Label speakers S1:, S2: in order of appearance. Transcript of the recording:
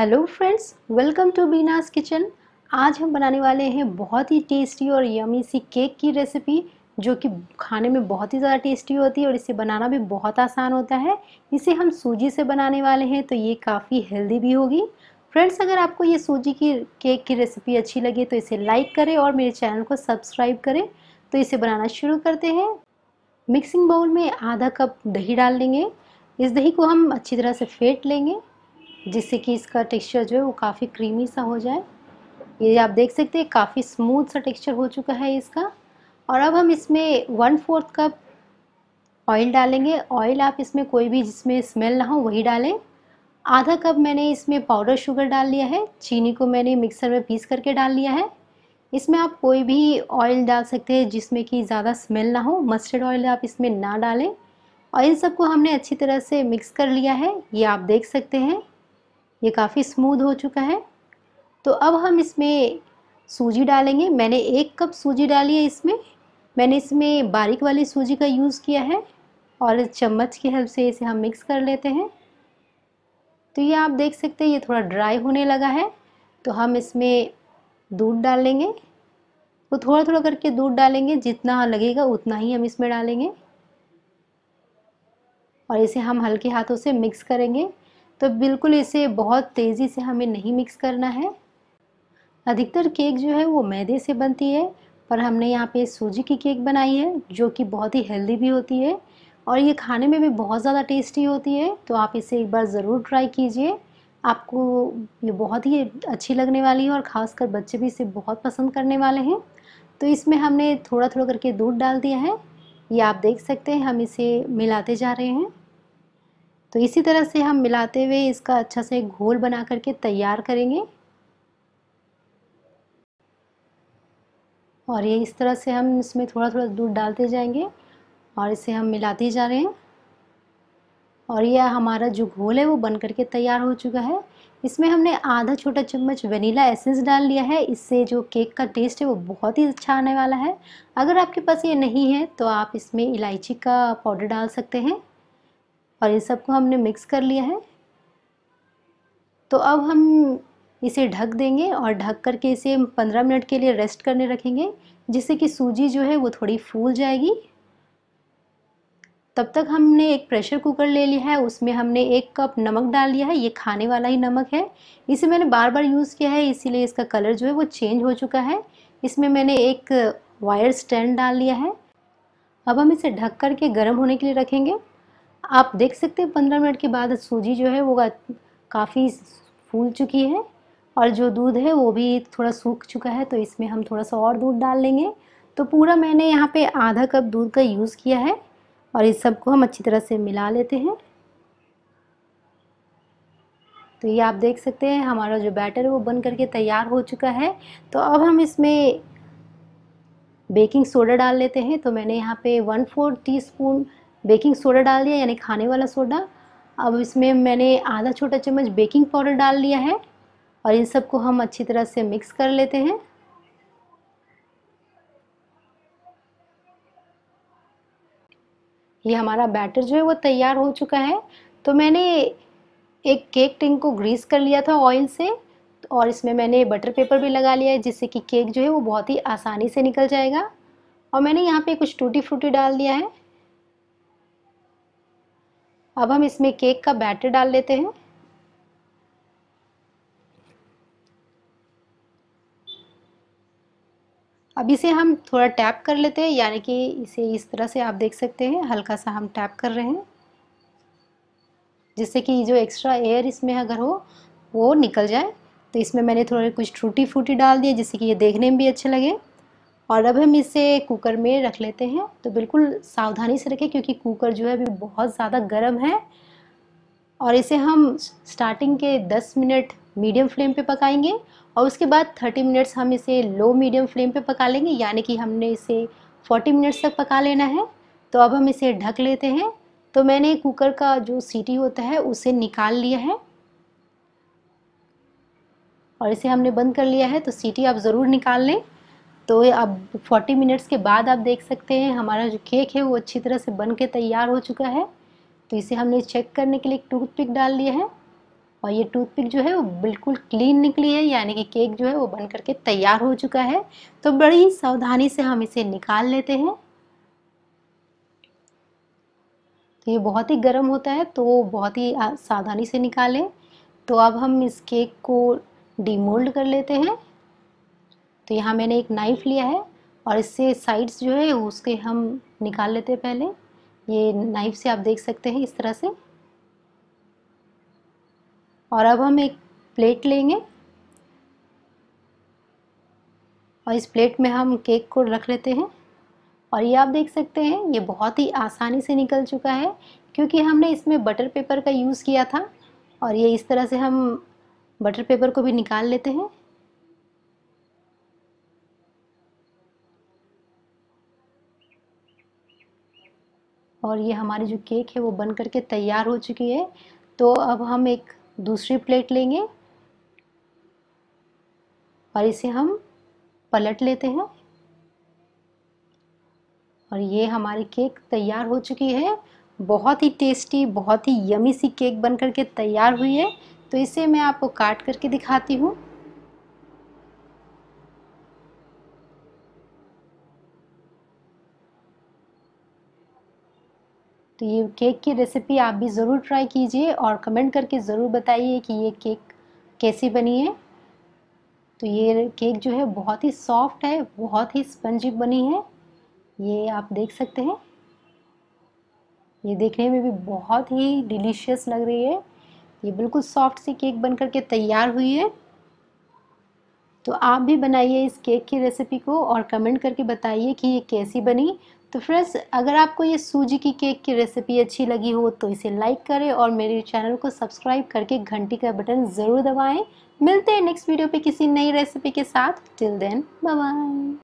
S1: hello friends welcome to Beena's kitchen आज हम बनाने वाले हैं बहुत ही टेस्टी और यमी सी केक की रेसिपी जो कि खाने में बहुत ही ज़्यादा टेस्टी होती है और इसे बनाना भी बहुत आसान होता है इसे हम सूजी से बनाने वाले हैं तो ये काफ़ी हेल्दी भी होगी फ्रेंड्स अगर आपको ये सूजी की केक की रेसिपी अच्छी लगे तो इसे लाइक करें और मेरे चैनल को सब्सक्राइब करें तो इसे बनाना शुरू करते हैं मिक्सिंग बाउल में आधा कप दही डाल देंगे इस दही को हम अच्छी तरह से फेंट लेंगे जिससे कि इसका टेक्सचर जो है वो काफ़ी क्रीमी सा हो जाए ये आप देख सकते हैं काफ़ी स्मूथ सा टेक्सचर हो चुका है इसका और अब हम इसमें वन फोर्थ कप ऑयल डालेंगे ऑयल आप इसमें कोई भी जिसमें स्मेल ना हो वही डालें आधा कप मैंने इसमें पाउडर शुगर डाल लिया है चीनी को मैंने मिक्सर में पीस करके डाल लिया है इसमें आप कोई भी ऑयल डाल सकते हैं जिसमें कि ज़्यादा स्मेल ना हो मस्टर्ड ऑयल आप इसमें ना डालें और इन सबको हमने अच्छी तरह से मिक्स कर लिया है ये आप देख सकते हैं ये काफ़ी स्मूद हो चुका है तो अब हम इसमें सूजी डालेंगे मैंने एक कप सूजी डाली है इसमें मैंने इसमें बारीक वाली सूजी का यूज़ किया है और चम्मच की हेल्प से इसे हम मिक्स कर लेते हैं तो ये आप देख सकते हैं ये थोड़ा ड्राई होने लगा है तो हम इसमें दूध डाल लेंगे तो थोड़ा थोड़ा करके दूध डालेंगे जितना लगेगा उतना ही हम इसमें डालेंगे और इसे हम हल्के हाथों से मिक्स करेंगे तो बिल्कुल इसे बहुत तेज़ी से हमें नहीं मिक्स करना है अधिकतर केक जो है वो मैदे से बनती है पर हमने यहाँ पे सूजी की केक बनाई है जो कि बहुत ही हेल्दी भी होती है और ये खाने में भी बहुत ज़्यादा टेस्टी होती है तो आप इसे एक बार ज़रूर ट्राई कीजिए आपको ये बहुत ही अच्छी लगने वाली है और ख़ासकर बच्चे भी इसे बहुत पसंद करने वाले हैं तो इसमें हमने थोड़ा थोड़ा करके दूध डाल दिया है ये आप देख सकते हैं हम इसे मिलाते जा रहे हैं तो इसी तरह से हम मिलाते हुए इसका अच्छा से घोल बना करके तैयार करेंगे और ये इस तरह से हम इसमें थोड़ा थोड़ा दूध डालते जाएंगे और इसे हम मिलाते जा रहे हैं और यह हमारा जो घोल है वो बन करके तैयार हो चुका है इसमें हमने आधा छोटा चम्मच वनीला एसेंस डाल लिया है इससे जो केक का टेस्ट है वो बहुत ही अच्छा आने वाला है अगर आपके पास ये नहीं है तो आप इसमें इलायची का पाउडर डाल सकते हैं और इन सबको हमने मिक्स कर लिया है तो अब हम इसे ढक देंगे और ढक करके इसे 15 मिनट के लिए रेस्ट करने रखेंगे जिससे कि सूजी जो है वो थोड़ी फूल जाएगी तब तक हमने एक प्रेशर कुकर ले लिया है उसमें हमने एक कप नमक डाल लिया है ये खाने वाला ही नमक है इसे मैंने बार बार यूज़ किया है इसीलिए इसका कलर जो है वो चेंज हो चुका है इसमें मैंने एक वायर स्टैंड डाल लिया है अब हम इसे ढक करके गर्म होने के लिए रखेंगे आप देख सकते हैं पंद्रह मिनट के बाद सूजी जो है वो काफ़ी फूल चुकी है और जो दूध है वो भी थोड़ा सूख चुका है तो इसमें हम थोड़ा सा और दूध डाल लेंगे तो पूरा मैंने यहाँ पे आधा कप दूध का यूज़ किया है और इस सब को हम अच्छी तरह से मिला लेते हैं तो ये आप देख सकते हैं हमारा जो बैटर है वो बन करके तैयार हो चुका है तो अब हम इसमें बेकिंग सोडा डाल लेते हैं तो मैंने यहाँ पे one four teaspoon baking soda डाल दिया यानी खाने वाला सोडा अब इसमें मैंने आधा छोटा चम्मच बेकिंग पाउडर डाल लिया है और इन सबको हम अच्छी तरह से मिक्स कर लेते हैं ये हमारा बैटर जो है वो तैयार हो चुका है तो मैंने एक केक टिंग को ग्रीस कर लिया था ऑयल से और इसमें मैंने बटर पेपर भी लगा लिया है जिससे कि केक जो है वो बहुत ही आसानी से निकल जाएगा और मैंने यहाँ पे कुछ टूटी फ्रूटी डाल दिया है अब हम इसमें केक का बैटर डाल लेते हैं अब इसे हम थोड़ा टैप कर लेते हैं यानी कि इसे इस तरह से आप देख सकते हैं हल्का सा हम टैप कर रहे हैं जिससे कि जो एक्स्ट्रा एयर इसमें अगर हो वो निकल जाए तो इसमें मैंने थोड़े कुछ टूटी फूटी डाल दिए जिससे कि ये देखने में भी अच्छे लगे और अब हम इसे कुकर में रख लेते हैं तो बिल्कुल सावधानी से रखें क्योंकि कुकर जो है अभी बहुत ज़्यादा गर्म है और इसे हम स्टार्टिंग के 10 मिनट मीडियम फ्लेम पे पकाएंगे और उसके बाद 30 मिनट्स हम इसे लो मीडियम फ्लेम पे पका लेंगे यानी कि हमने इसे 40 मिनट्स तक पका लेना है तो अब हम इसे ढक लेते हैं तो मैंने कुकर का जो सीटी होता है उसे निकाल लिया है और इसे हमने बंद कर लिया है तो सीटी आप ज़रूर निकाल लें तो अब 40 मिनट्स के बाद आप देख सकते हैं हमारा जो केक है वो अच्छी तरह से बन के तैयार हो चुका है तो इसे हमने चेक करने के लिए एक टूथपिक डाल लिया है और ये टूथपिक जो है वो बिल्कुल क्लीन निकली है यानी कि केक जो है वो बन करके तैयार हो चुका है तो बड़ी सावधानी से हम इसे निकाल लेते हैं तो ये बहुत ही गर्म होता है तो बहुत ही सावधानी से निकालें तो अब हम इस केक को डीमोल्ड कर लेते हैं तो यहाँ मैंने एक नाइफ़ लिया है और इससे साइड्स जो है उसके हम निकाल लेते हैं पहले ये नाइफ़ से आप देख सकते हैं इस तरह से और अब हम एक प्लेट लेंगे और इस प्लेट में हम केक को रख लेते हैं और ये आप देख सकते हैं ये बहुत ही आसानी से निकल चुका है क्योंकि हमने इसमें बटर पेपर का यूज़ किया था और ये इस तरह से हम बटर पेपर को भी निकाल लेते हैं और ये हमारी जो केक है वो बन करके तैयार हो चुकी है तो अब हम एक दूसरी प्लेट लेंगे और इसे हम पलट लेते हैं और ये हमारी केक तैयार हो चुकी है बहुत ही टेस्टी बहुत ही यमी सी केक बन करके तैयार हुई है तो इसे मैं आपको काट करके दिखाती हूँ तो ये केक की रेसिपी आप भी ज़रूर ट्राई कीजिए और कमेंट करके ज़रूर बताइए कि ये केक कैसी बनी है तो ये केक जो है बहुत ही सॉफ्ट है बहुत ही स्पंजी बनी है ये आप देख सकते हैं ये देखने में भी बहुत ही डिलीशियस लग रही है ये बिल्कुल सॉफ्ट सी केक बन करके तैयार हुई है तो आप भी बनाइए इस केक की रेसिपी को और कमेंट करके बताइए कि ये कैसी बनी तो फ्रेंड्स अगर आपको ये सूजी की केक की रेसिपी अच्छी लगी हो तो इसे लाइक करें और मेरे चैनल को सब्सक्राइब करके घंटी का बटन ज़रूर दबाएं मिलते हैं नेक्स्ट वीडियो पे किसी नई रेसिपी के साथ टिल देन बाय